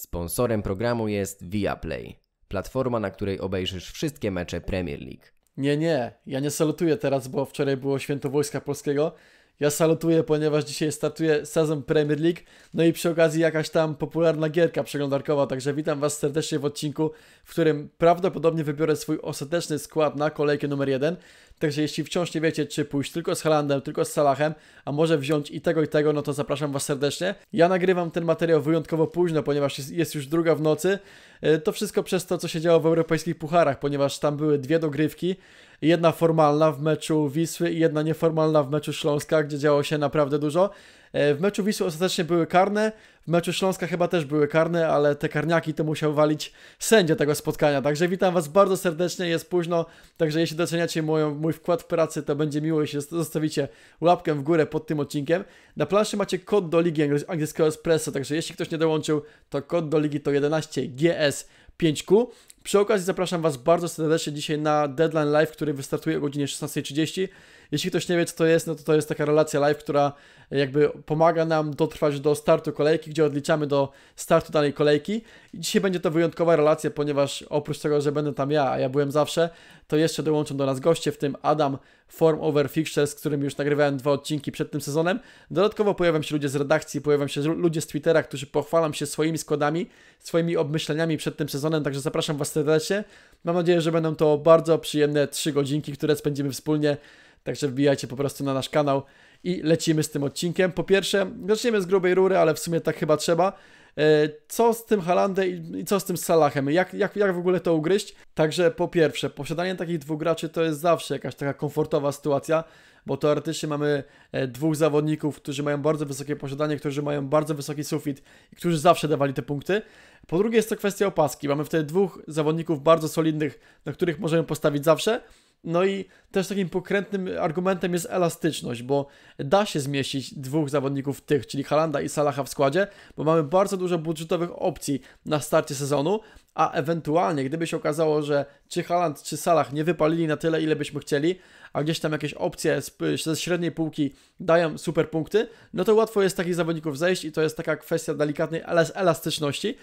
Sponsorem programu jest Viaplay, platforma, na której obejrzysz wszystkie mecze Premier League. Nie, nie, ja nie salutuję teraz, bo wczoraj było święto Wojska Polskiego, ja salutuję, ponieważ dzisiaj startuje sezon Premier League, no i przy okazji jakaś tam popularna gierka przeglądarkowa, także witam Was serdecznie w odcinku, w którym prawdopodobnie wybiorę swój ostateczny skład na kolejkę numer 1. Także jeśli wciąż nie wiecie, czy pójść tylko z Halandem, tylko z Salahem, a może wziąć i tego i tego, no to zapraszam Was serdecznie. Ja nagrywam ten materiał wyjątkowo późno, ponieważ jest, jest już druga w nocy. E, to wszystko przez to, co się działo w europejskich pucharach, ponieważ tam były dwie dogrywki. Jedna formalna w meczu Wisły i jedna nieformalna w meczu Śląska, gdzie działo się naprawdę dużo. E, w meczu Wisły ostatecznie były karne, w meczu Śląska chyba też były karne, ale te karniaki to musiał walić sędzia tego spotkania. Także witam Was bardzo serdecznie, jest późno, także jeśli doceniacie moją, mój wkład w pracę, to będzie miło, jeśli zostawicie łapkę w górę pod tym odcinkiem. Na planszy macie kod do Ligi Angielskiego Espresso, także jeśli ktoś nie dołączył, to kod do Ligi to 11GS. 5Q. Przy okazji zapraszam Was bardzo serdecznie dzisiaj na Deadline Live, który wystartuje o godzinie 16.30. Jeśli ktoś nie wie, co to jest, no to to jest taka relacja live, która jakby pomaga nam dotrwać do startu kolejki, gdzie odliczamy do startu danej kolejki. I dzisiaj będzie to wyjątkowa relacja, ponieważ oprócz tego, że będę tam ja, a ja byłem zawsze, to jeszcze dołączą do nas goście, w tym Adam Form Over Fixture, z którym już nagrywałem dwa odcinki przed tym sezonem. Dodatkowo pojawią się ludzie z redakcji, pojawią się ludzie z Twittera, którzy pochwalam się swoimi składami, swoimi obmyśleniami przed tym sezonem, także zapraszam Was serdecznie. Mam nadzieję, że będą to bardzo przyjemne trzy godzinki, które spędzimy wspólnie Także wbijajcie po prostu na nasz kanał i lecimy z tym odcinkiem. Po pierwsze, zaczniemy z grubej rury, ale w sumie tak chyba trzeba. E, co z tym Halandem i co z tym Salahem? Jak, jak, jak w ogóle to ugryźć? Także po pierwsze, posiadanie takich dwóch graczy to jest zawsze jakaś taka komfortowa sytuacja, bo teoretycznie mamy e, dwóch zawodników, którzy mają bardzo wysokie posiadanie, którzy mają bardzo wysoki sufit i którzy zawsze dawali te punkty. Po drugie jest to kwestia opaski. Mamy wtedy dwóch zawodników bardzo solidnych, na których możemy postawić zawsze. No i też takim pokrętnym argumentem jest elastyczność, bo da się zmieścić dwóch zawodników tych, czyli Halanda i Salaha w składzie, bo mamy bardzo dużo budżetowych opcji na starcie sezonu, a ewentualnie gdyby się okazało, że czy Haland czy Salah nie wypalili na tyle, ile byśmy chcieli, a gdzieś tam jakieś opcje ze średniej półki dają super punkty, no to łatwo jest takich zawodników zejść i to jest taka kwestia delikatnej elastyczności.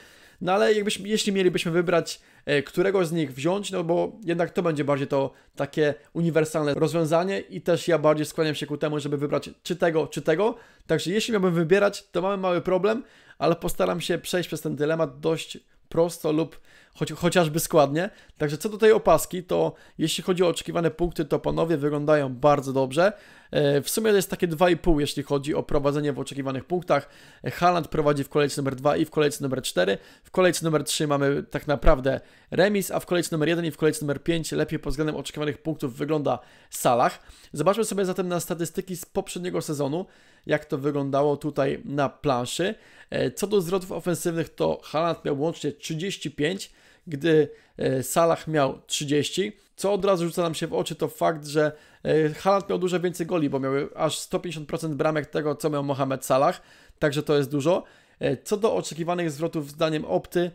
No ale jakbyśmy, jeśli mielibyśmy wybrać, e, którego z nich wziąć, no bo jednak to będzie bardziej to takie uniwersalne rozwiązanie i też ja bardziej skłaniam się ku temu, żeby wybrać czy tego, czy tego. Także jeśli miałbym wybierać, to mamy mały problem, ale postaram się przejść przez ten dylemat dość prosto lub choć, chociażby składnie. Także co do tej opaski, to jeśli chodzi o oczekiwane punkty, to panowie wyglądają bardzo dobrze. E, w sumie to jest takie 2,5, jeśli chodzi o prowadzenie w oczekiwanych punktach. E, Haaland prowadzi w kolejce numer 2 i w kolejce numer 4. W kolejce numer 3 mamy tak naprawdę remis, a w kolejce numer 1 i w kolejce numer 5 lepiej pod względem oczekiwanych punktów wygląda Salah. Zobaczmy sobie zatem na statystyki z poprzedniego sezonu, jak to wyglądało tutaj na planszy. E, co do zwrotów ofensywnych, to Haaland miał łącznie 35, gdy e, Salah miał 30. Co od razu rzuca nam się w oczy, to fakt, że e, Haaland miał dużo więcej goli, bo miał aż 150% bramek tego, co miał Mohamed Salah, także to jest dużo. E, co do oczekiwanych zwrotów zdaniem Opty,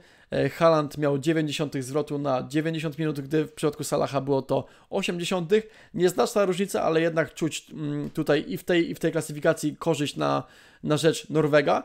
Haaland miał 90 zwrotu na 90 minut, gdy w przypadku Salaha było to 80. Nieznaczna różnica, ale jednak czuć mm, tutaj i w tej, i w tej klasyfikacji korzyść na, na rzecz Norwega.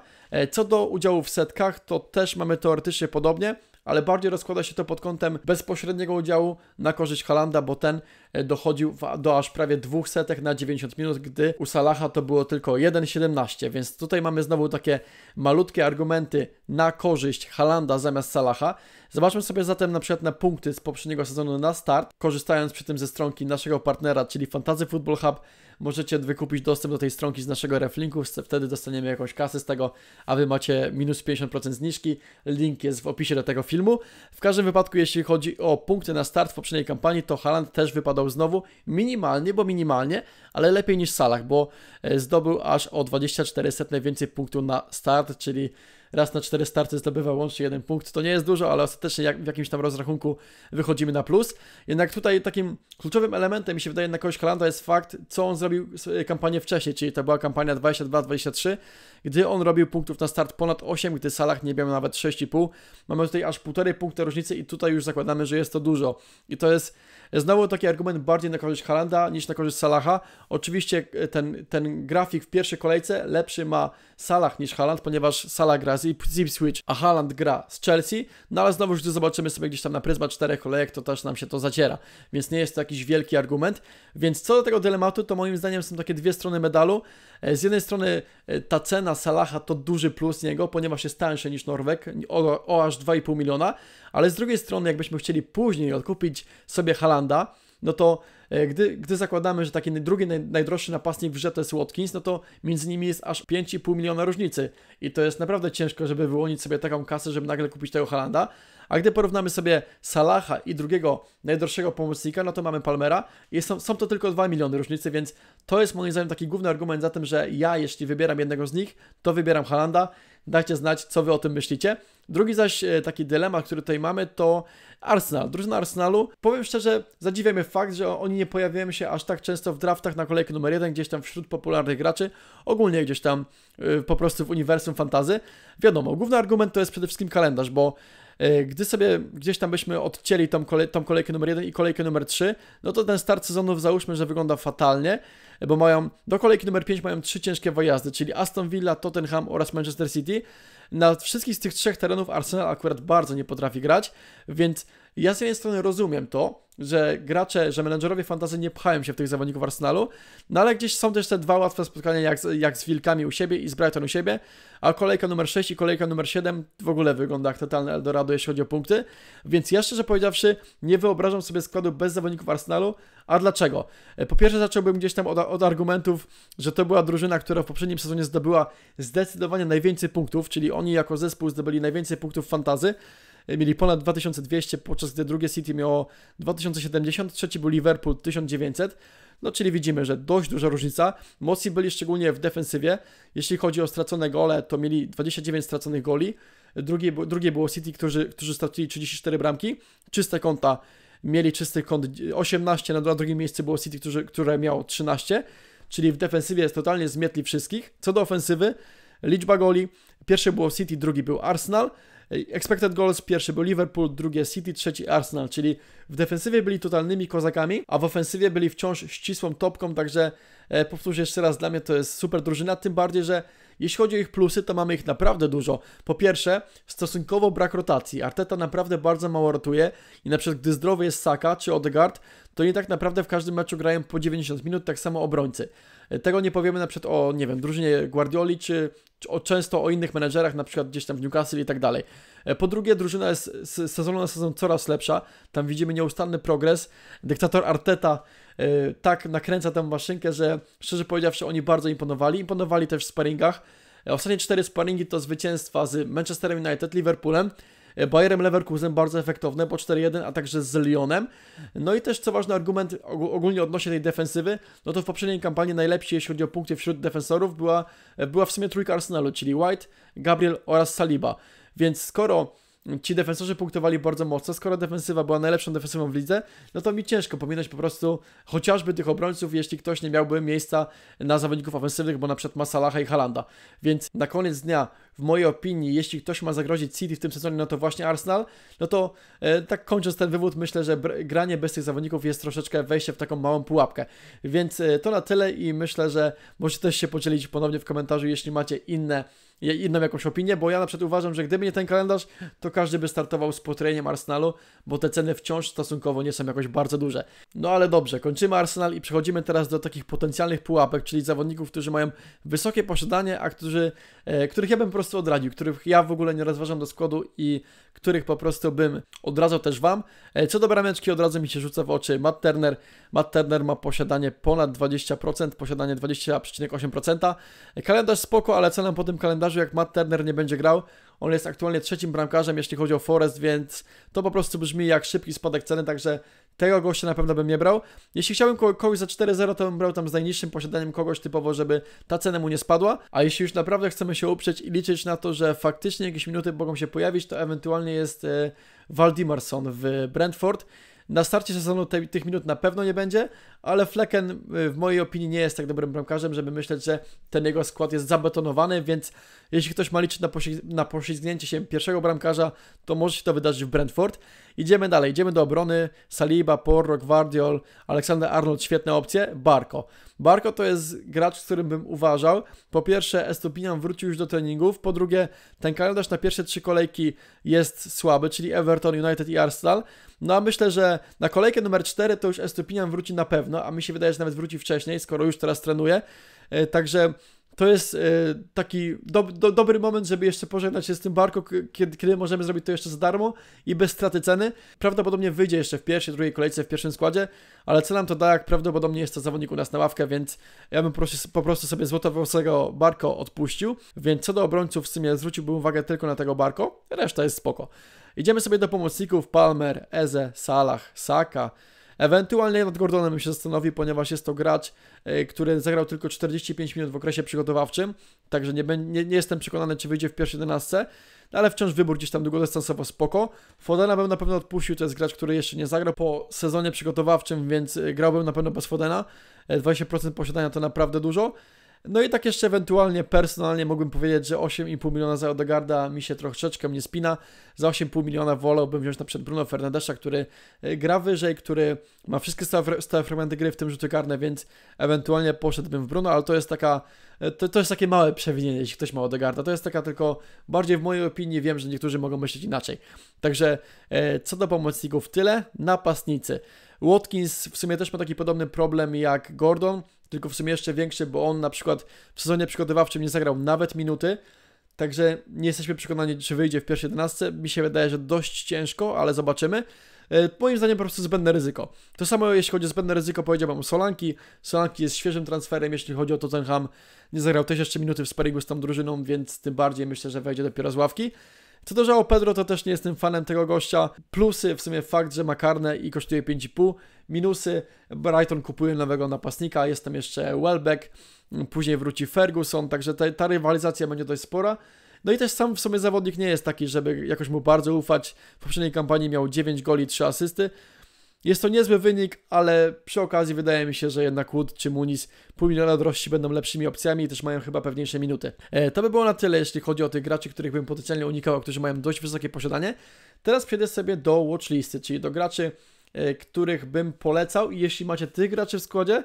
Co do udziału w setkach, to też mamy teoretycznie podobnie ale bardziej rozkłada się to pod kątem bezpośredniego udziału na korzyść Halanda, bo ten E, dochodził do aż prawie dwóch setek na 90 minut, gdy u Salaha to było tylko 1,17, więc tutaj mamy znowu takie malutkie argumenty na korzyść Halanda zamiast Salaha. Zobaczmy sobie zatem na przykład na punkty z poprzedniego sezonu na start. Korzystając przy tym ze stronki naszego partnera, czyli Fantazy Football Hub, możecie wykupić dostęp do tej stronki z naszego reflinku, wtedy dostaniemy jakąś kasę z tego, a Wy macie minus 50% zniżki. Link jest w opisie do tego filmu. W każdym wypadku, jeśli chodzi o punkty na start w poprzedniej kampanii, to Haland też wypadał znowu minimalnie, bo minimalnie, ale lepiej niż Salah, bo e, zdobył aż o 24 setne więcej punktów na start, czyli raz na cztery starty zdobywa łącznie jeden punkt. To nie jest dużo, ale ostatecznie jak, w jakimś tam rozrachunku wychodzimy na plus. Jednak tutaj takim kluczowym elementem, mi się wydaje, na kogoś Halanda jest fakt, co on zrobił e, kampanię wcześniej, czyli to była kampania 22-23, gdy on robił punktów na start ponad 8, gdy Salah nie miał nawet 6,5. Mamy tutaj aż półtorej punkty różnicy i tutaj już zakładamy, że jest to dużo. I to jest e, znowu taki argument bardziej na korzyść Halanda niż na korzyść Salaha. Oczywiście e, ten, ten grafik w pierwszej kolejce lepszy ma Salah niż Haland, ponieważ Salah gra z Spurs i Zipswich, a Haaland gra z Chelsea, no ale znowu gdy zobaczymy sobie gdzieś tam na pryzma czterech kolejek, to też nam się to zaciera, więc nie jest to jakiś wielki argument. Więc co do tego dylematu, to moim zdaniem są takie dwie strony medalu. E, z jednej strony e, ta cena Salaha to duży plus niego, ponieważ jest tańszy niż Norwek, o, o aż 2,5 miliona, ale z drugiej strony jakbyśmy chcieli później odkupić sobie Halanda, no to e, gdy, gdy zakładamy, że taki drugi najdroższy napastnik w grze to jest Watkins, no to między nimi jest aż 5,5 miliona różnicy i to jest naprawdę ciężko, żeby wyłonić sobie taką kasę, żeby nagle kupić tego Halanda, a gdy porównamy sobie Salaha i drugiego najdroższego pomocnika, no to mamy Palmera i są, są to tylko 2 miliony różnicy, więc to jest moim zdaniem taki główny argument za tym, że ja jeśli wybieram jednego z nich, to wybieram Halanda, Dajcie znać, co Wy o tym myślicie. Drugi zaś e, taki dylemat, który tutaj mamy, to Arsenal. Drużyna Arsenalu, powiem szczerze, zadziwia mnie fakt, że oni nie pojawiają się aż tak często w draftach na kolejkę numer jeden, gdzieś tam wśród popularnych graczy, ogólnie gdzieś tam yy, po prostu w uniwersum fantazy. Wiadomo, główny argument to jest przede wszystkim kalendarz, bo E, gdy sobie gdzieś tam byśmy odcięli tą, kole tą kolejkę numer 1 i kolejkę numer 3, no to ten start sezonów załóżmy, że wygląda fatalnie, bo mają do kolejki numer 5 mają trzy ciężkie wyjazdy, czyli Aston Villa, Tottenham oraz Manchester City. Na wszystkich z tych trzech terenów Arsenal akurat bardzo nie potrafi grać, więc ja z jednej strony rozumiem to, że gracze, że menedżerowie fantazy nie pchają się w tych zawodników Arsenalu, no ale gdzieś są też te dwa łatwe spotkania jak, jak z Wilkami u siebie i z Brighton u siebie, a kolejka numer 6 i kolejka numer 7 w ogóle wygląda jak totalne Eldorado, jeśli chodzi o punkty, więc ja szczerze powiedziawszy nie wyobrażam sobie składu bez zawodników Arsenalu, a dlaczego? E, po pierwsze zacząłbym gdzieś tam od, od, argumentów, że to była drużyna, która w poprzednim sezonie zdobyła zdecydowanie najwięcej punktów, czyli oni jako zespół zdobyli najwięcej punktów fantazy. E, mieli ponad 2200, podczas gdy drugie City miało 2070, trzeci był Liverpool 1900. No czyli widzimy, że dość duża różnica. Mocni byli szczególnie w defensywie. Jeśli chodzi o stracone gole, to mieli 29 straconych goli. E, drugie, drugie było City, którzy, którzy stracili 34 bramki, czyste konta mieli czysty kąt 18, na, drugim miejscu było City, którzy, które miało 13, czyli w defensywie jest totalnie zmietli wszystkich. Co do ofensywy, liczba goli, pierwszy było City, drugi był Arsenal, Expected goals pierwszy był Liverpool, drugie City, trzeci Arsenal, czyli w defensywie byli totalnymi kozakami, a w ofensywie byli wciąż ścisłą topką, także e, powtórzę jeszcze raz, dla mnie to jest super drużyna, tym bardziej, że jeśli chodzi o ich plusy, to mamy ich naprawdę dużo. Po pierwsze, stosunkowo brak rotacji. Arteta naprawdę bardzo mało rotuje i na przykład gdy zdrowy jest Saka czy Odegaard, to nie tak naprawdę w każdym meczu grają po 90 minut, tak samo obrońcy. E, tego nie powiemy na przykład o, nie wiem, drużynie Guardioli, czy, czy o, często o innych menedżerach, na przykład gdzieś tam w Newcastle i tak dalej. E, po drugie, drużyna jest z sezonu na sezon coraz lepsza. Tam widzimy nieustanny progres. Dyktator Arteta E, tak nakręca tę maszynkę, że szczerze powiedziawszy oni bardzo imponowali. Imponowali też w sparingach. E, ostatnie cztery sparingi to zwycięstwa z Manchesterem United, Liverpoolem, e, Bayerem Leverkusen bardzo efektowne po 4-1, a także z Lyonem. No i też co ważny argument ogólnie odnośnie tej defensywy, no to w poprzedniej kampanii najlepsi jeśli chodzi o punkty wśród defensorów była, była w sumie trójka Arsenalu, czyli White, Gabriel oraz Saliba. Więc skoro ci defensorzy punktowali bardzo mocno. Skoro defensywa była najlepszą defensywą w lidze, no to mi ciężko pominąć po prostu chociażby tych obrońców, jeśli ktoś nie miałby miejsca na zawodników ofensywnych, bo na przykład ma Salaha i Halanda. Więc na koniec dnia w mojej opinii, jeśli ktoś ma zagrozić City w tym sezonie, no to właśnie Arsenal. No to e, tak kończąc ten wywód, myślę, że granie bez tych zawodników jest troszeczkę wejście w taką małą pułapkę. Więc e, to na tyle i myślę, że możecie też się podzielić ponownie w komentarzu, jeśli macie inne inną jakąś opinię, bo ja na przykład uważam, że gdyby nie ten kalendarz, to każdy by startował z potrojeniem Arsenalu, bo te ceny wciąż stosunkowo nie są jakoś bardzo duże. No ale dobrze, kończymy Arsenal i przechodzimy teraz do takich potencjalnych pułapek, czyli zawodników, którzy mają wysokie posiadanie, a którzy, e, których ja bym po prostu odradził, których ja w ogóle nie rozważam do składu i których po prostu bym odradzał też Wam. E, co do brameczki od razu mi się rzuca w oczy Matt Turner. Matt Turner ma posiadanie ponad 20%, posiadanie 20,8%. E, kalendarz spoko, ale co nam po tym kalendarzu, jak Matt Turner nie będzie grał? On jest aktualnie trzecim bramkarzem, jeśli chodzi o Forest, więc to po prostu brzmi jak szybki spadek ceny, także tego gościa na pewno bym nie brał. Jeśli chciałbym kogoś za 4-0, to bym brał tam z najniższym posiadaniem kogoś typowo, żeby ta cena mu nie spadła. A jeśli już naprawdę chcemy się uprzeć i liczyć na to, że faktycznie jakieś minuty mogą się pojawić, to ewentualnie jest e, Waldimarson w Brentford. Na starcie sezonu te, tych minut na pewno nie będzie, ale Flecken y, w mojej opinii nie jest tak dobrym bramkarzem, żeby myśleć, że ten jego skład jest zabetonowany, więc jeśli ktoś ma liczyć na, posi na poślizgnięcie się pierwszego bramkarza, to może się to wydarzyć w Brentford. Idziemy dalej, idziemy do obrony. Saliba, Porro, Guardiol, Aleksander Arnold, świetne opcje. Barco. Barko to jest gracz, którym bym uważał. Po pierwsze, Estupinian wrócił już do treningów. Po drugie, ten kalendarz na pierwsze trzy kolejki jest słaby, czyli Everton, United i Arsenal. No a myślę, że na kolejkę numer 4 to już Estupinian wróci na pewno, a mi się wydaje, że nawet wróci wcześniej, skoro już teraz trenuje. E, także to jest e, taki do, do, dobry moment, żeby jeszcze pożegnać się z tym barko, kiedy, kiedy, możemy zrobić to jeszcze za darmo i bez straty ceny. Prawdopodobnie wyjdzie jeszcze w pierwszej, drugiej kolejce, w pierwszym składzie, ale co nam to da, jak prawdopodobnie jest to zawodnik u nas na ławkę, więc ja bym po prostu sobie złotowłosego barko odpuścił. Więc co do obrońców, w sumie zwróciłbym uwagę tylko na tego barko, reszta jest spoko. Idziemy sobie do pomocników Palmer, Eze, Salah, Saka, Ewentualnie nad Gordonem się zastanowi, ponieważ jest to gracz, e, który zagrał tylko 45 minut w okresie przygotowawczym, także nie, nie, nie jestem przekonany, czy wyjdzie w pierwszej jedenastce, no ale wciąż wybór gdzieś tam długodystansowo spoko. Fodena bym na pewno odpuścił, to jest gracz, który jeszcze nie zagrał po sezonie przygotowawczym, więc e, grałbym na pewno bez Fodena. 20% e, posiadania to naprawdę dużo. No i tak jeszcze ewentualnie personalnie mógłbym powiedzieć, że 8,5 miliona za Odegarda mi się troszeczkę mnie spina. Za 8,5 miliona wolałbym wziąć na przykład Bruno Fernandesza, który e, gra wyżej, który ma wszystkie stałe, stałe fragmenty gry, w tym rzuty karne, więc ewentualnie poszedłbym w Bruno, ale to jest taka, e, to, to jest takie małe przewinienie, jeśli ktoś ma Odegarda. To jest taka tylko, bardziej w mojej opinii wiem, że niektórzy mogą myśleć inaczej. Także e, co do pomocników, tyle. Napastnicy. Watkins w sumie też ma taki podobny problem jak Gordon, tylko w sumie jeszcze większy, bo on na przykład w sezonie przygotowawczym nie zagrał nawet minuty, także nie jesteśmy przekonani, czy wyjdzie w pierwszej 11. Mi się wydaje, że dość ciężko, ale zobaczymy. E, moim zdaniem po prostu zbędne ryzyko. To samo jeśli chodzi o zbędne ryzyko, powiedziałbym Solanki. Solanki jest świeżym transferem, jeśli chodzi o Tottenham. Nie zagrał też jeszcze minuty w sparingu z tą drużyną, więc tym bardziej myślę, że wejdzie dopiero z ławki. Co do João Pedro, to też nie jestem fanem tego gościa. Plusy w sumie fakt, że ma karne i kosztuje 5,5. Minusy, Brighton kupuje nowego napastnika, jest tam jeszcze Welbeck, później wróci Ferguson, także ta, ta rywalizacja będzie dość spora. No i też sam w sumie zawodnik nie jest taki, żeby jakoś mu bardzo ufać. W poprzedniej kampanii miał 9 goli, 3 asysty. Jest to niezły wynik, ale przy okazji wydaje mi się, że jednak Wood czy Muniz pół miliona będą lepszymi opcjami i też mają chyba pewniejsze minuty. E, to by było na tyle, jeśli chodzi o tych graczy, których bym potencjalnie unikał, którzy mają dość wysokie posiadanie. Teraz przejdę sobie do watchlisty, czyli do graczy, e, których bym polecał i jeśli macie tych graczy w składzie,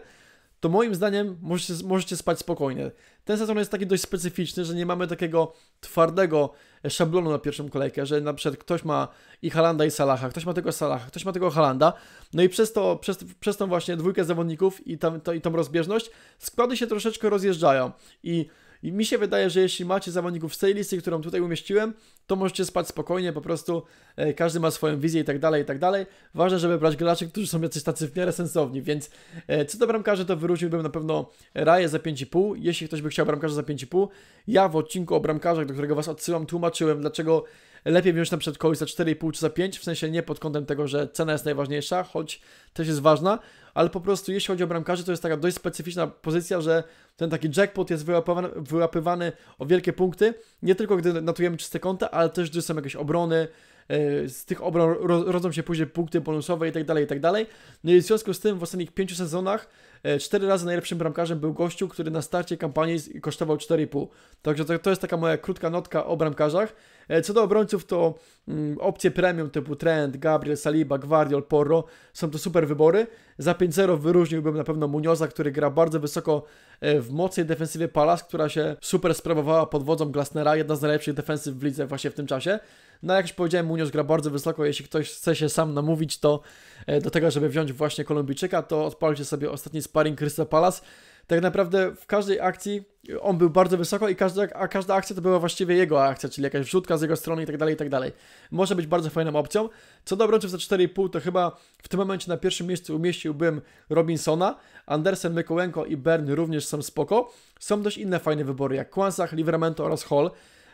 to moim zdaniem możecie, możecie spać spokojnie. Ten sezon jest taki dość specyficzny, że nie mamy takiego twardego szablonu na pierwszą kolejkę, że na przykład ktoś ma i Halanda i Salaha, ktoś ma tego Salaha, ktoś ma tego Halanda, no i przez, to, przez, przez tą właśnie dwójkę zawodników i, tam, to, i tą rozbieżność składy się troszeczkę rozjeżdżają i i mi się wydaje, że jeśli macie zawodników z tej listy, którą tutaj umieściłem, to możecie spać spokojnie, po prostu e, każdy ma swoją wizję i tak dalej, i tak dalej. Ważne, żeby brać graczy, którzy są jacyś tacy w miarę sensowni, więc e, co do bramkarzy, to wyróżniłbym na pewno Raję za 5,5, jeśli ktoś by chciał bramkarza za 5,5. Ja w odcinku o bramkarzach, do którego Was odsyłam, tłumaczyłem, dlaczego lepiej wziąć na przykład kogoś za 4,5 czy za 5, w sensie nie pod kątem tego, że cena jest najważniejsza, choć też jest ważna, ale po prostu jeśli chodzi o bramkarzy, to jest taka dość specyficzna pozycja, że ten taki jackpot jest wyłapywany, wyłapywany o wielkie punkty, nie tylko gdy natujemy czyste kąty ale też gdy są jakieś obrony, e, z tych obron rodzą się później punkty bonusowe itd tak itd tak No i w związku z tym w ostatnich pięciu sezonach E, cztery razy najlepszym bramkarzem był gościu, który na starcie kampanii kosztował 4,5. Także to, to jest taka moja krótka notka o bramkarzach. E, co do obrońców, to mm, opcje premium typu Trent, Gabriel, Saliba, Guardiol, Porro są to super wybory. Za 5-0 wyróżniłbym na pewno Munioza, który gra bardzo wysoko e, w mocnej defensywie Palace, która się super sprawowała pod wodzą Glasnera, jedna z najlepszych defensyw w lidze właśnie w tym czasie. No jak już powiedziałem, Munoz gra bardzo wysoko, jeśli ktoś chce się sam namówić, to e, do tego, żeby wziąć właśnie Kolumbijczyka, to odpalcie sobie ostatni sparring Crystal Palace. Tak naprawdę w każdej akcji e, on był bardzo wysoko i każda, a każda akcja to była właściwie jego akcja, czyli jakaś wrzutka z jego strony i tak dalej, i tak dalej. Może być bardzo fajną opcją. Co do obrońców za 4,5 to chyba w tym momencie na pierwszym miejscu umieściłbym Robinsona, Andersen, Mykołenko i Bern również są spoko. Są dość inne fajne wybory jak Kwansach, Livramento oraz Hall.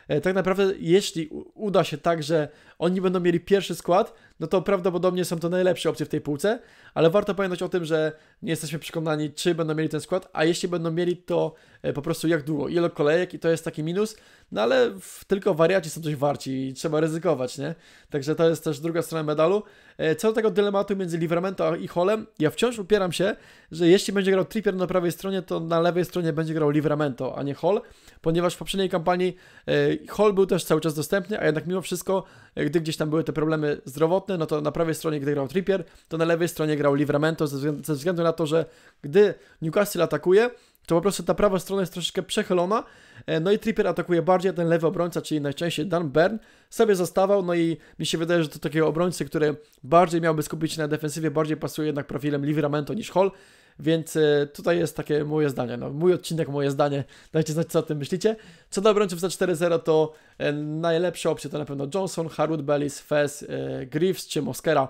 E, tak naprawdę jeśli uda się tak, że oni będą mieli pierwszy skład, no to prawdopodobnie są to najlepsze opcje w tej półce, ale warto pamiętać o tym, że nie jesteśmy przekonani, czy będą mieli ten skład, a jeśli będą mieli, to e, po prostu jak długo, ile kolejek i to jest taki minus, no ale tylko wariaci są coś warci i trzeba ryzykować, nie? Także to jest też druga strona medalu. E, co do tego dylematu między Livramento i Holem, ja wciąż upieram się, że jeśli będzie grał Trippier na prawej stronie, to na lewej stronie będzie grał Livramento, a nie Hall, ponieważ w poprzedniej kampanii e, Hall był też cały czas dostępny, a jednak mimo wszystko gdy gdzieś tam były te problemy zdrowotne, no to na prawej stronie, gdy grał Trippier, to na lewej stronie grał Livramento ze, względu, ze względu na to, że gdy Newcastle atakuje, to po prostu ta prawa strona jest troszeczkę przechylona, e, no i Trippier atakuje bardziej, ten lewy obrońca, czyli najczęściej Dan Bern, sobie zostawał, no i mi się wydaje, że to takiego obrońcy, który bardziej miałby skupić się na defensywie, bardziej pasuje jednak profilem Livramento niż Hall, więc e, tutaj jest takie moje zdanie. No, mój odcinek, moje zdanie. Dajcie znać, co o tym myślicie. Co do obrońców za 4-0, to e, najlepsze opcje to na pewno Johnson, Harwood, Bellis, Fez, e, Griffs czy Moskera.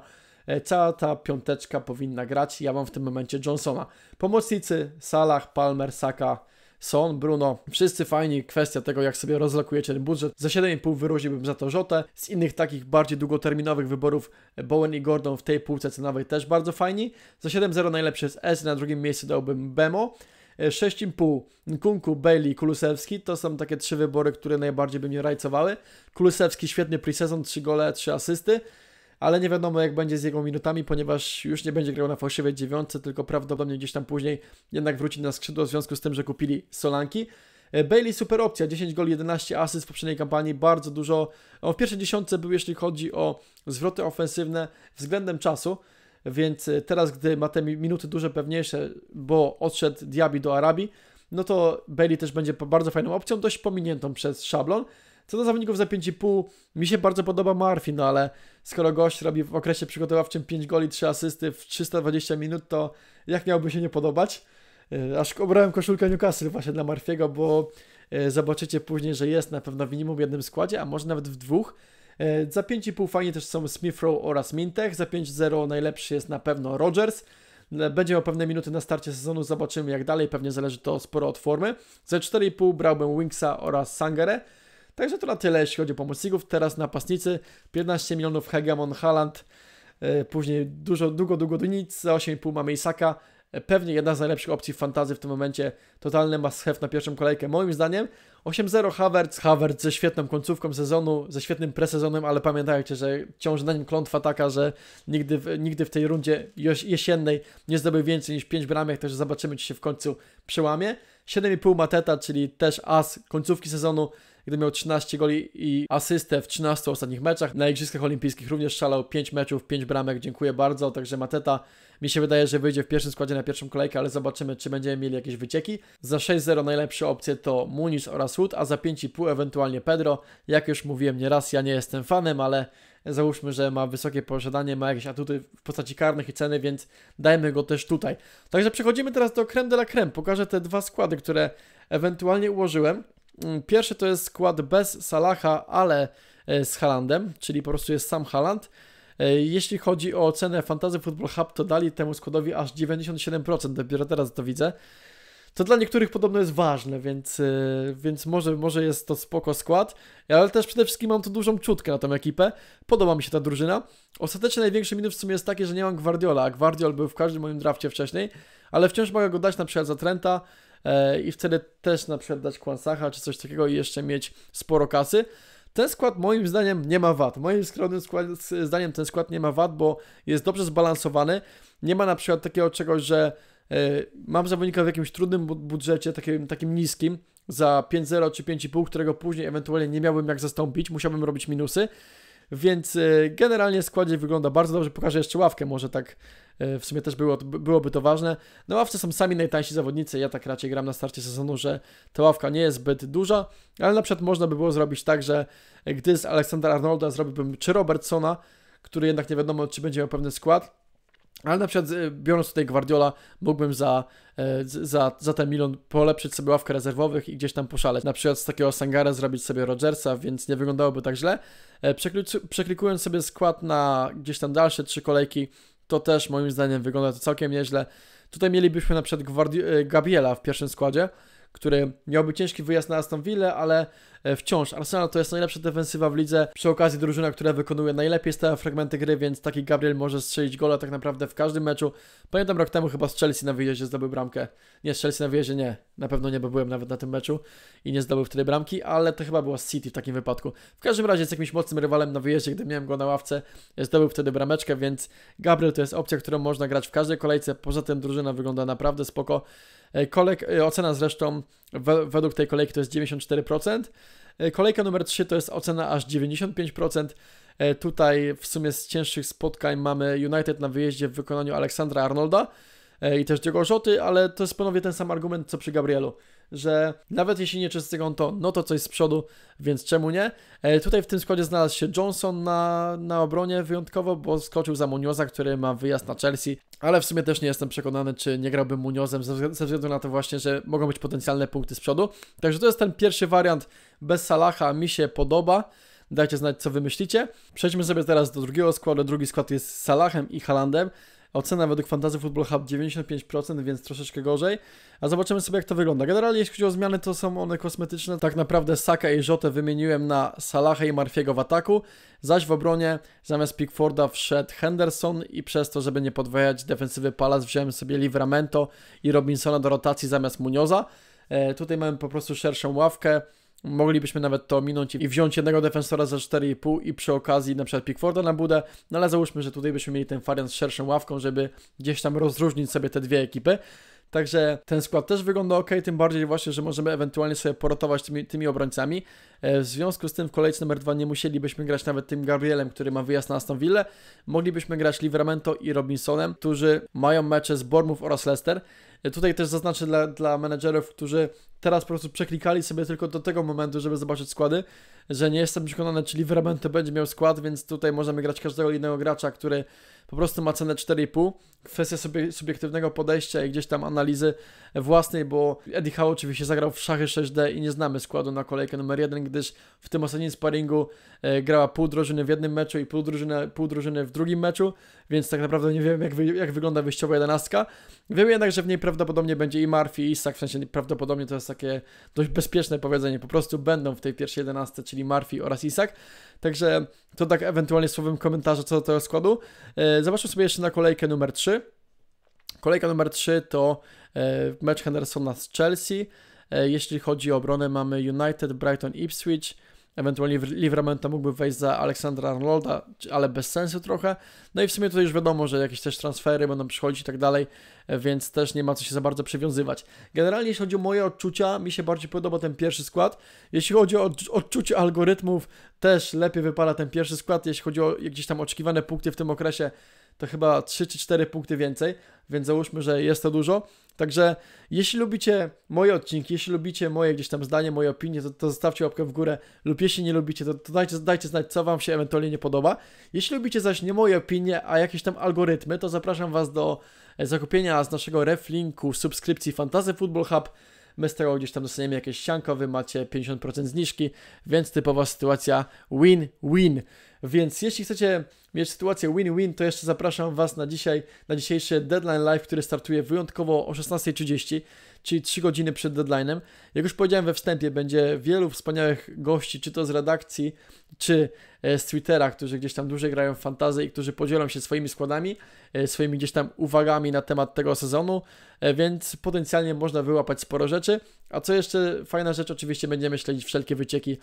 Cała ta piąteczka powinna grać. Ja mam w tym momencie Johnsona. Pomocnicy Salah, Palmer, Saka, Son, Bruno, wszyscy fajni. Kwestia tego, jak sobie rozlokujecie ten budżet. Za 7,5 wyróżniłbym za to Żotę, Z innych takich bardziej długoterminowych wyborów Bowen i Gordon w tej półce cenowej też bardzo fajni. Za 7,0 najlepszy jest S, na drugim miejscu dałbym Bemo. 6,5 e, Kunku, Bailey, Kulusewski to są takie trzy wybory, które najbardziej by mnie rajcowały. Kulusewski świetny pre-season, 3 gole, 3 asysty ale nie wiadomo jak będzie z jego minutami, ponieważ już nie będzie grał na fałszywej dziewiątce, tylko prawdopodobnie gdzieś tam później jednak wróci na skrzydło w związku z tym, że kupili Solanki. E, Bailey super opcja, 10 goli, 11 asyst w poprzedniej kampanii, bardzo dużo. w pierwszej dziesiątce był, jeśli chodzi o zwroty ofensywne względem czasu, więc e, teraz, gdy ma te minuty duże, pewniejsze, bo odszedł Diaby do Arabii, no to Bailey też będzie bardzo fajną opcją, dość pominiętą przez szablon. Co do zawodników za 5,5, mi się bardzo podoba Murphy, no ale skoro gość robi w okresie przygotowawczym 5 goli, 3 asysty w 320 minut, to jak miałby się nie podobać? E, aż obrałem koszulkę Newcastle właśnie dla Marfiego, bo e, zobaczycie później, że jest na pewno w minimum w jednym składzie, a może nawet w dwóch. E, za 5,5 fajnie też są Smith Rowe oraz Mintech. Za 5,0 najlepszy jest na pewno Rogers. Będzie o pewne minuty na starcie sezonu, zobaczymy jak dalej, pewnie zależy to sporo od formy. Za 4,5 brałbym Wingsa oraz Sangerę. Także to na tyle, jeśli chodzi o pomocników. Teraz napastnicy 15 milionów Hegemon Halland, e, później dużo, długo, długo do nic, 8,5 mamy Isaka. E, pewnie jedna z najlepszych opcji w fantazji w tym momencie. Totalny must have na pierwszą kolejkę, moim zdaniem. 8-0 Havertz. Havertz ze świetną końcówką sezonu, ze świetnym presezonem, ale pamiętajcie, że ciąży na nim klątwa taka, że nigdy, nigdy w tej rundzie jesiennej nie zdobył więcej niż 5 bramek, także zobaczymy, czy się w końcu przełamie. 7,5 Mateta, czyli też as końcówki sezonu, gdy miał 13 goli i asystę w 13 ostatnich meczach. Na Igrzyskach Olimpijskich również szalał 5 meczów, 5 bramek, dziękuję bardzo. Także Mateta mi się wydaje, że wyjdzie w pierwszym składzie na pierwszą kolejkę, ale zobaczymy, czy będziemy mieli jakieś wycieki. Za 6-0 najlepsze opcje to Muniz oraz Hood, a za 5,5 ewentualnie Pedro. Jak już mówiłem nieraz, ja nie jestem fanem, ale załóżmy, że ma wysokie posiadanie, ma jakieś atuty w postaci karnych i ceny, więc dajmy go też tutaj. Także przechodzimy teraz do creme de la creme. Pokażę te dwa składy, które ewentualnie ułożyłem. Mm, pierwszy to jest skład bez Salaha, ale e, z Halandem, czyli po prostu jest sam Haland. E, jeśli chodzi o cenę Fantasy Football Hub, to dali temu składowi aż 97%, dopiero teraz to widzę to dla niektórych podobno jest ważne, więc, y, więc może, może jest to spoko skład, ale też przede wszystkim mam tu dużą czutkę na tą ekipę, podoba mi się ta drużyna. Ostatecznie największy minus w sumie jest taki, że nie mam Guardiola, a Guardiol był w każdym moim drafcie wcześniej, ale wciąż mogę go dać na przykład za Trenta e, i wtedy też na przykład dać Kwansacha czy coś takiego i jeszcze mieć sporo kasy. Ten skład moim zdaniem nie ma wad. Moim skromnym zdaniem ten skład nie ma wad, bo jest dobrze zbalansowany. Nie ma na przykład takiego czegoś, że E, mam zawodnika w jakimś trudnym budżecie, takim, takim niskim, za 5-0 czy 5,5, którego później ewentualnie nie miałbym jak zastąpić, musiałbym robić minusy. Więc e, generalnie składzie wygląda bardzo dobrze. Pokażę jeszcze ławkę, może tak e, w sumie też było, byłoby to ważne. Na ławce są sami najtańsi zawodnicy. Ja tak raczej gram na starcie sezonu, że ta ławka nie jest zbyt duża, ale na przykład można by było zrobić tak, że gdy z Aleksandra Arnolda zrobiłbym czy Robertsona, który jednak nie wiadomo, czy będzie miał pewny skład, ale na przykład e, biorąc tutaj Guardiola, mógłbym za, e, za, za ten milion polepszyć sobie ławkę rezerwowych i gdzieś tam poszaleć. Na przykład z takiego Sangara zrobić sobie Rogersa, więc nie wyglądałoby tak źle. E, Przeklikując sobie skład na gdzieś tam dalsze trzy kolejki, to też moim zdaniem wygląda to całkiem nieźle. Tutaj mielibyśmy na przykład Gabriela w pierwszym składzie, który miałby ciężki wyjazd na Aston Villa, ale e, wciąż Arsenal to jest najlepsza defensywa w lidze. Przy okazji drużyna, która wykonuje najlepiej stałe fragmenty gry, więc taki Gabriel może strzelić gola tak naprawdę w każdym meczu. Pamiętam rok temu chyba z Chelsea na wyjeździe zdobył bramkę. Nie, z Chelsea na wyjeździe nie. Na pewno nie, bo byłem nawet na tym meczu i nie zdobył wtedy bramki, ale to chyba była City w takim wypadku. W każdym razie z jakimś mocnym rywalem na wyjeździe, gdy miałem go na ławce, zdobył wtedy brameczkę, więc Gabriel to jest opcja, którą można grać w każdej kolejce. Poza tym drużyna wygląda naprawdę spoko. E, kolek, e, ocena zresztą według tej kolejki to jest 94%. E, kolejka numer 3 to jest ocena aż 95%. Tutaj w sumie z cięższych spotkań mamy United na wyjeździe w wykonaniu Aleksandra Arnolda i też Diego Rzoty, ale to jest ponownie ten sam argument co przy Gabrielu że nawet jeśli nie czysty konto, no to coś z przodu, więc czemu nie? E, tutaj w tym składzie znalazł się Johnson na, na obronie wyjątkowo, bo skoczył za Munioza, który ma wyjazd na Chelsea, ale w sumie też nie jestem przekonany, czy nie grałbym Muniozem ze, ze względu na to właśnie, że mogą być potencjalne punkty z przodu. Także to jest ten pierwszy wariant bez Salaha, mi się podoba. Dajcie znać, co wymyślicie Przejdźmy sobie teraz do drugiego składu. Drugi skład jest z Salahem i Halandem. Ocena według Fantasy Football Hub 95%, więc troszeczkę gorzej. A zobaczymy sobie, jak to wygląda. Generalnie, jeśli chodzi o zmiany, to są one kosmetyczne. Tak naprawdę Saka i Rzotę wymieniłem na Salaha i Marfiego w ataku, zaś w obronie zamiast Pickforda wszedł Henderson i przez to, żeby nie podwajać defensywy Palace, wziąłem sobie Livramento i Robinsona do rotacji zamiast Munioza. E, tutaj mamy po prostu szerszą ławkę. Moglibyśmy nawet to minąć i wziąć jednego defensora za 4,5 i przy okazji na przykład Pickforda na budę, no ale załóżmy, że tutaj byśmy mieli ten wariant z szerszą ławką, żeby gdzieś tam rozróżnić sobie te dwie ekipy. Także ten skład też wygląda ok, tym bardziej właśnie, że możemy ewentualnie sobie porotować tymi, tymi obrońcami. E, w związku z tym w kolejce numer 2 nie musielibyśmy grać nawet tym Gabrielem, który ma wyjazd na Aston Villa. Moglibyśmy grać Livramento i Robinsonem, którzy mają mecze z Bournemouth oraz Leicester. Tutaj też zaznaczę dla, dla menedżerów, którzy teraz po prostu przeklikali sobie tylko do tego momentu, żeby zobaczyć składy, że nie jestem przekonany, czy Liverpool będzie miał skład, więc tutaj możemy grać każdego innego gracza, który po prostu ma cenę 4,5. Kwestia sobie, subiektywnego podejścia i gdzieś tam analizy własnej, bo Eddie Howe oczywiście zagrał w szachy 6D i nie znamy składu na kolejkę numer 1, gdyż w tym ostatnim sparingu e, grała pół drużyny w jednym meczu i pół drużyny, pół drużyny w drugim meczu, więc tak naprawdę nie wiem, jak, wy, jak wygląda wyjściowa jedenastka. Wiem jednak, że w niej prawdopodobnie będzie i Murphy, i Isak, w sensie prawdopodobnie to jest takie dość bezpieczne powiedzenie, po prostu będą w tej pierwszej jedenastce, czyli Murphy oraz Isak. Także to tak ewentualnie słowem komentarza co do tego składu. E, zobaczmy sobie jeszcze na kolejkę numer 3. Kolejka numer 3 to e, mecz Hendersona z Chelsea. E, jeśli chodzi o obronę mamy United, Brighton, Ipswich. Ewentualnie Livramento mógłby wejść za Aleksandra Arnolda, ale bez sensu trochę. No i w sumie tutaj już wiadomo, że jakieś też transfery będą przychodzić i tak dalej, e, więc też nie ma co się za bardzo przywiązywać. Generalnie jeśli chodzi o moje odczucia, mi się bardziej podoba ten pierwszy skład. Jeśli chodzi o odczucie algorytmów, też lepiej wypada ten pierwszy skład. Jeśli chodzi o jakieś tam oczekiwane punkty w tym okresie, to chyba 3 czy 4 punkty więcej, więc załóżmy, że jest to dużo. Także jeśli lubicie moje odcinki, jeśli lubicie moje gdzieś tam zdanie, moje opinie, to, to zostawcie łapkę w górę lub jeśli nie lubicie, to, to dajcie, dajcie znać, co Wam się ewentualnie nie podoba. Jeśli lubicie zaś nie moje opinie, a jakieś tam algorytmy, to zapraszam Was do zakupienia z naszego reflinku subskrypcji Fantasy Football Hub tego gdzieś tam dostaniemy jakieś sianko, wy macie 50% zniżki, więc typowa sytuacja win-win. Więc jeśli chcecie mieć sytuację win-win, to jeszcze zapraszam Was na dzisiaj, na dzisiejszy Deadline Live, który startuje wyjątkowo o 16.30 czyli 3 godziny przed deadline'em. Jak już powiedziałem we wstępie, będzie wielu wspaniałych gości, czy to z redakcji, czy e, z Twittera, którzy gdzieś tam dłużej grają w fantazy i którzy podzielą się swoimi składami, e, swoimi gdzieś tam uwagami na temat tego sezonu, e, więc potencjalnie można wyłapać sporo rzeczy. A co jeszcze fajna rzecz, oczywiście będziemy śledzić wszelkie wycieki.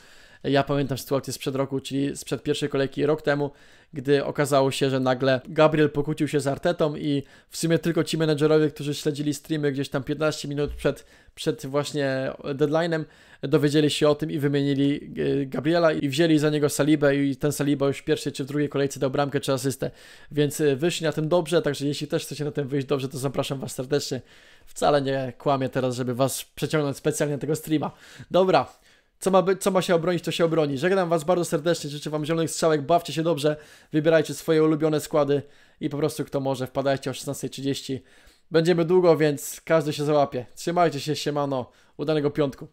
Ja pamiętam sytuację sprzed roku, czyli sprzed pierwszej kolejki rok temu, gdy okazało się, że nagle Gabriel pokłócił się z Artetą i w sumie tylko ci menedżerowie, którzy śledzili streamy gdzieś tam 15 minut przed, przed właśnie deadline'em, dowiedzieli się o tym i wymienili e, Gabriela i wzięli za niego Salibę i ten Saliba już w pierwszej czy w drugiej kolejce dał bramkę czy asystę, więc e, wyszli na tym dobrze, także jeśli też chcecie na tym wyjść dobrze, to zapraszam Was serdecznie. Wcale nie kłamię teraz, żeby Was przeciągnąć specjalnie tego streama. Dobra, co ma, co ma się obronić, to się obroni. Żegnam Was bardzo serdecznie, życzę Wam zielonych strzałek, bawcie się dobrze, wybierajcie swoje ulubione składy i po prostu kto może, wpadajcie o 16.30. Będziemy długo, więc każdy się załapie. Trzymajcie się, siemano, udanego piątku.